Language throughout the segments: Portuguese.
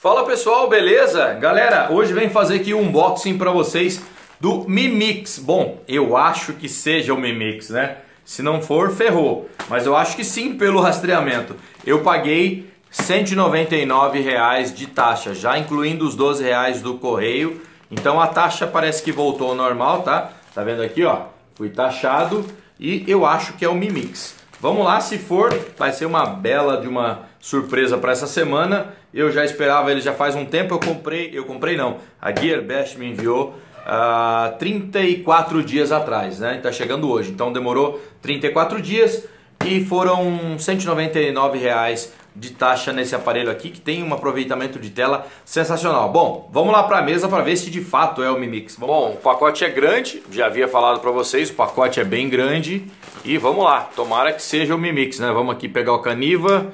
Fala pessoal, beleza? Galera, hoje vem fazer aqui um unboxing para vocês do Mimix. Bom, eu acho que seja o Mimix, né? Se não for, ferrou. Mas eu acho que sim pelo rastreamento. Eu paguei R$ de taxa, já incluindo os R$ do correio. Então a taxa parece que voltou ao normal, tá? Tá vendo aqui, ó? Fui taxado e eu acho que é o Mimix. Vamos lá, se for, vai ser uma bela de uma surpresa para essa semana. Eu já esperava ele já faz um tempo, eu comprei, eu comprei não. A Gearbest me enviou uh, ah, 34 dias atrás, né? Está chegando hoje. Então demorou 34 dias e foram 199 reais de taxa nesse aparelho aqui que tem um aproveitamento de tela sensacional. Bom, vamos lá para a mesa para ver se de fato é o Mi Mix. Vamos Bom, lá. o pacote é grande, já havia falado para vocês, o pacote é bem grande e vamos lá. Tomara que seja o Mi Mix, né? Vamos aqui pegar o caniva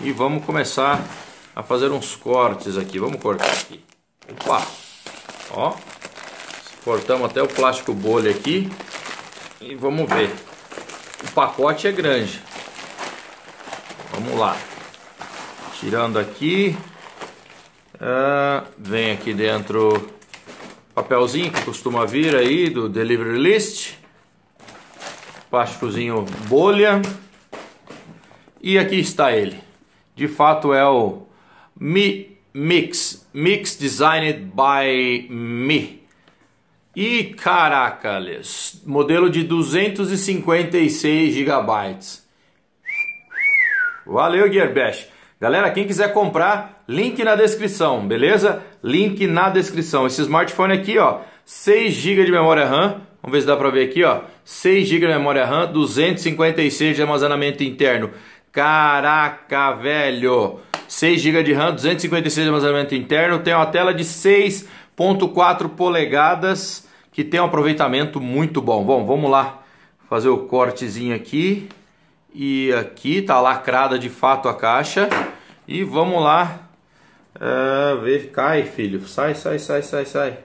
e vamos começar a fazer uns cortes aqui. Vamos cortar aqui. Opa! Ó. Cortamos até o plástico bolha aqui. E vamos ver. O pacote é grande. Vamos lá. Tirando aqui. Ah, vem aqui dentro papelzinho que costuma vir aí do delivery list. Plásticozinho bolha. E aqui está ele. De fato é o Mi Mix, Mix Designed by Me. E caracas, modelo de 256 GB. Valeu, Gearbash. Galera, quem quiser comprar, link na descrição, beleza? Link na descrição. Esse smartphone aqui, ó, 6 GB de memória RAM. Vamos ver se dá para ver aqui, ó. 6 GB de memória RAM, 256 de armazenamento interno. Caraca, velho! 6 GB de RAM, 256 de armazenamento interno, tem uma tela de 6.4 polegadas que tem um aproveitamento muito bom. Bom, vamos lá fazer o cortezinho aqui. E aqui tá lacrada de fato a caixa. E vamos lá uh, ver. Cai, filho. Sai, sai, sai, sai, sai.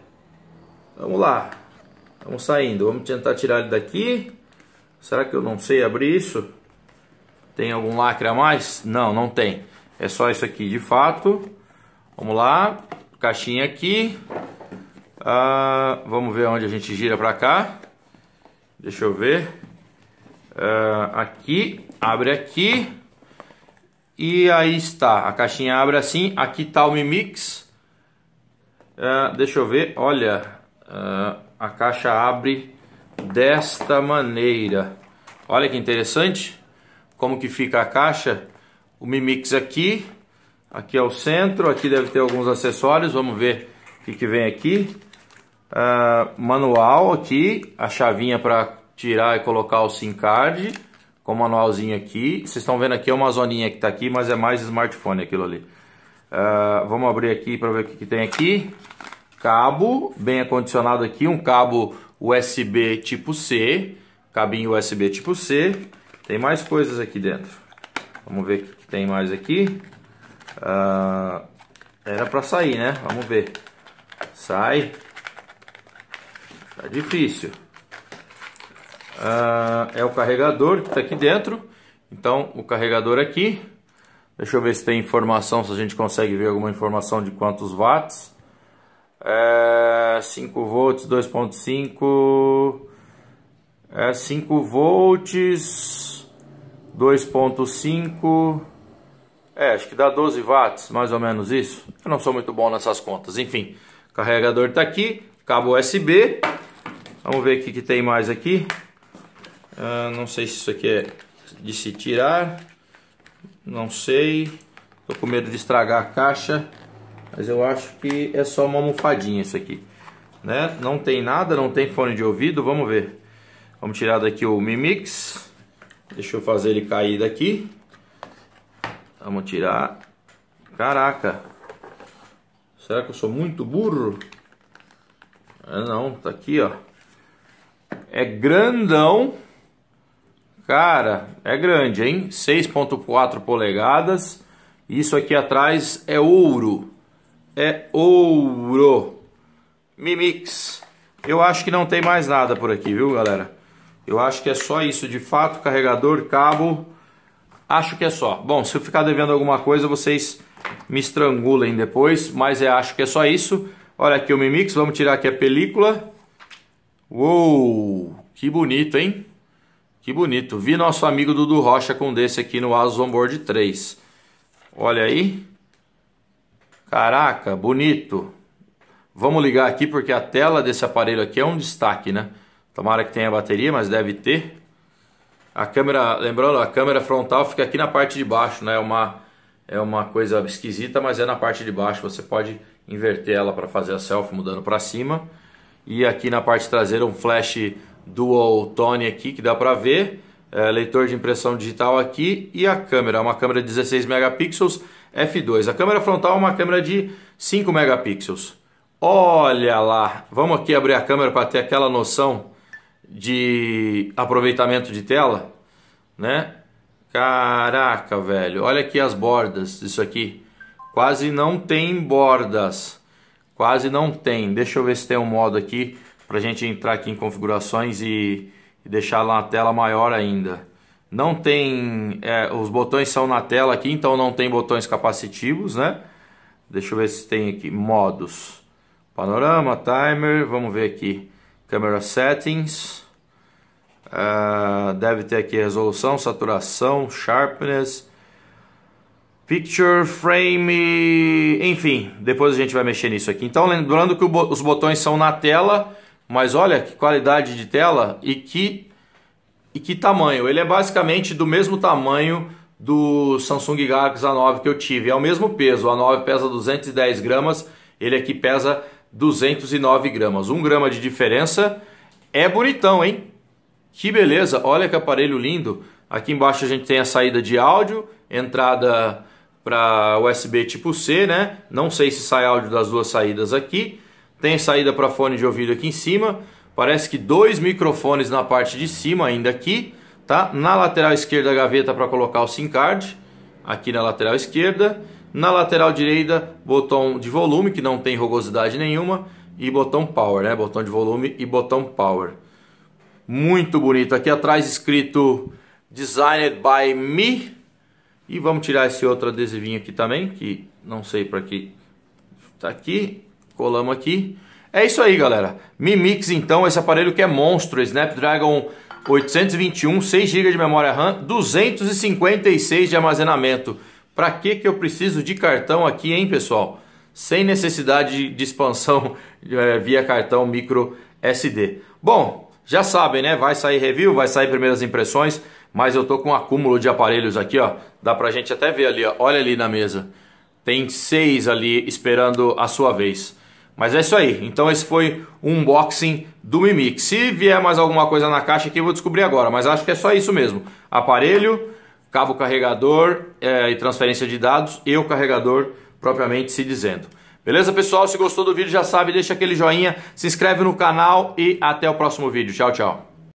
Vamos lá. Vamos saindo. Vamos tentar tirar ele daqui. Será que eu não sei abrir isso? Tem algum lacre a mais? Não, não tem. É só isso aqui de fato. Vamos lá. Caixinha aqui. Ah, vamos ver onde a gente gira para cá. Deixa eu ver. Ah, aqui. Abre aqui. E aí está. A caixinha abre assim. Aqui está o Mimix. Ah, deixa eu ver. Olha. Ah, a caixa abre desta maneira. Olha que interessante. Como que fica a caixa o Mimix aqui, aqui é o centro, aqui deve ter alguns acessórios, vamos ver o que, que vem aqui. Uh, manual aqui, a chavinha para tirar e colocar o SIM card, com o manualzinho aqui. Vocês estão vendo aqui é uma zoninha que está aqui, mas é mais smartphone aquilo ali. Uh, vamos abrir aqui para ver o que, que tem aqui. Cabo, bem acondicionado aqui, um cabo USB tipo C, cabinho USB tipo C. Tem mais coisas aqui dentro. Vamos ver o que tem mais aqui. Ah, era pra sair, né? Vamos ver. Sai. Tá difícil. Ah, é o carregador que tá aqui dentro. Então, o carregador aqui. Deixa eu ver se tem informação, se a gente consegue ver alguma informação de quantos watts. É, 5 volts, 2.5... É 5 volts... 2.5... É, acho que dá 12 watts, mais ou menos isso. Eu não sou muito bom nessas contas. Enfim, carregador está aqui, cabo USB. Vamos ver o que, que tem mais aqui. Ah, não sei se isso aqui é de se tirar. Não sei. Tô com medo de estragar a caixa. Mas eu acho que é só uma almofadinha isso aqui. Né? Não tem nada, não tem fone de ouvido. Vamos ver. Vamos tirar daqui o Mimix. Deixa eu fazer ele cair daqui. Vamos tirar. Caraca. Será que eu sou muito burro? É, não, tá aqui, ó. É grandão. Cara, é grande, hein? 6.4 polegadas. Isso aqui atrás é ouro. É ouro. Mimix. Eu acho que não tem mais nada por aqui, viu, galera? Eu acho que é só isso, de fato, carregador, cabo, acho que é só. Bom, se eu ficar devendo alguma coisa, vocês me estrangulem depois, mas eu é, acho que é só isso. Olha aqui o Mimix, vamos tirar aqui a película. Uou, que bonito, hein? Que bonito. Vi nosso amigo Dudu Rocha com desse aqui no Asus Onboard 3. Olha aí. Caraca, bonito. Vamos ligar aqui porque a tela desse aparelho aqui é um destaque, né? Tomara que tenha bateria, mas deve ter. A câmera, lembrando, a câmera frontal fica aqui na parte de baixo, né? É uma, é uma coisa esquisita, mas é na parte de baixo. Você pode inverter ela para fazer a selfie mudando para cima. E aqui na parte traseira um flash dual tone aqui que dá para ver. É, leitor de impressão digital aqui e a câmera, é uma câmera de 16 megapixels f2. A câmera frontal é uma câmera de 5 megapixels. Olha lá, vamos aqui abrir a câmera para ter aquela noção de aproveitamento de tela, né? Caraca, velho, olha aqui as bordas isso aqui. Quase não tem bordas. Quase não tem. Deixa eu ver se tem um modo aqui para a gente entrar aqui em configurações e, e deixar lá na tela maior ainda. Não tem... É, os botões são na tela aqui, então não tem botões capacitivos, né? Deixa eu ver se tem aqui. Modos. Panorama, timer, vamos ver aqui. Câmera Settings. Uh, deve ter aqui resolução, saturação, sharpness, picture, frame, enfim. Depois a gente vai mexer nisso aqui. Então lembrando que os botões são na tela, mas olha que qualidade de tela e que, e que tamanho. Ele é basicamente do mesmo tamanho do Samsung Galaxy A9 que eu tive. É o mesmo peso, o A9 pesa 210 gramas, ele aqui pesa 209 gramas. 1 grama de diferença é bonitão, hein? Que beleza, olha que aparelho lindo. Aqui embaixo a gente tem a saída de áudio, entrada para USB tipo C, né? Não sei se sai áudio das duas saídas aqui. Tem saída para fone de ouvido aqui em cima. Parece que dois microfones na parte de cima ainda aqui, tá? Na lateral esquerda a gaveta para colocar o SIM card, aqui na lateral esquerda. Na lateral direita, botão de volume, que não tem rugosidade nenhuma, e botão power, né? Botão de volume e botão power. Muito bonito. Aqui atrás escrito Designed by Me. E vamos tirar esse outro adesivinho aqui também, que não sei para que tá aqui. Colamos aqui. É isso aí, galera. Mi Mix, então, esse aparelho que é monstro, Snapdragon 821, 6 GB de memória RAM, 256 de armazenamento. Para que, que eu preciso de cartão aqui, hein, pessoal? Sem necessidade de expansão é, via cartão micro SD. Bom, já sabem, né? Vai sair review, vai sair primeiras impressões, mas eu tô com um acúmulo de aparelhos aqui, ó. Dá pra gente até ver ali, ó. Olha ali na mesa. Tem seis ali esperando a sua vez. Mas é isso aí. Então esse foi um unboxing do Mi Mix. Se vier mais alguma coisa na caixa aqui, eu vou descobrir agora. Mas acho que é só isso mesmo. Aparelho cabo o carregador é, e transferência de dados e o carregador propriamente se dizendo. Beleza, pessoal? Se gostou do vídeo, já sabe, deixa aquele joinha, se inscreve no canal e até o próximo vídeo. Tchau, tchau.